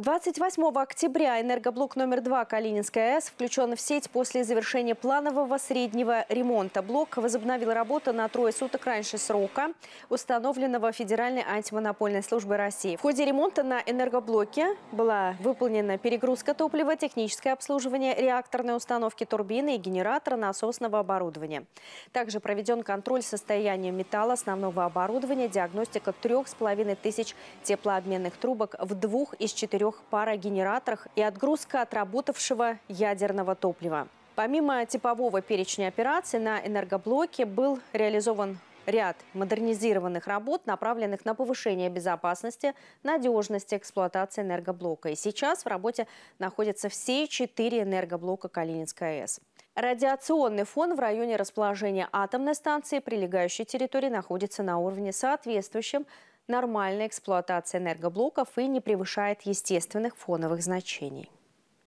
28 октября энергоблок номер 2 Калининская АЭС включен в сеть после завершения планового среднего ремонта. Блок возобновил работу на трое суток раньше срока, установленного Федеральной антимонопольной службой России. В ходе ремонта на энергоблоке была выполнена перегрузка топлива, техническое обслуживание реакторной установки турбины и генератора насосного оборудования. Также проведен контроль состояния металла основного оборудования, диагностика трех с половиной тысяч теплообменных трубок в двух из четырех трех парогенераторах и отгрузка отработавшего ядерного топлива. Помимо типового перечня операций на энергоблоке был реализован ряд модернизированных работ, направленных на повышение безопасности, надежности эксплуатации энергоблока. И сейчас в работе находятся все четыре энергоблока Калининской АЭС. Радиационный фон в районе расположения атомной станции прилегающей территории находится на уровне соответствующем нормальная эксплуатация энергоблоков и не превышает естественных фоновых значений.